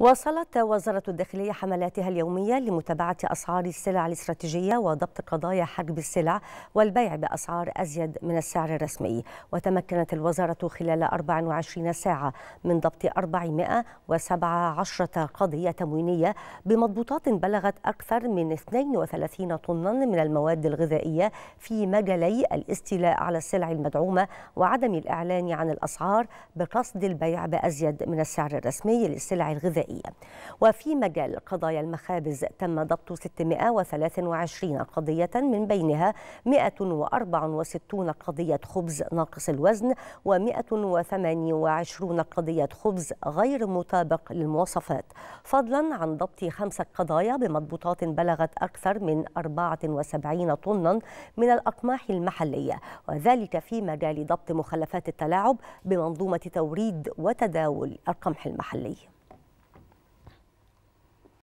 واصلت وزارة الداخلية حملاتها اليومية لمتابعة أسعار السلع الاستراتيجية وضبط قضايا حجب السلع والبيع بأسعار أزيد من السعر الرسمي وتمكنت الوزارة خلال 24 ساعة من ضبط 417 قضية تموينية بمضبوطات بلغت أكثر من 32 طنا من المواد الغذائية في مجالي الاستيلاء على السلع المدعومة وعدم الإعلان عن الأسعار بقصد البيع بأزيد من السعر الرسمي للسلع الغذائية النسائية وفي مجال قضايا المخابز تم ضبط 623 قضية من بينها 164 قضية خبز ناقص الوزن و128 قضية خبز غير مطابق للمواصفات فضلا عن ضبط خمسة قضايا بمضبوطات بلغت أكثر من 74 طنا من الأقماح المحلية وذلك في مجال ضبط مخلفات التلاعب بمنظومة توريد وتداول القمح المحلي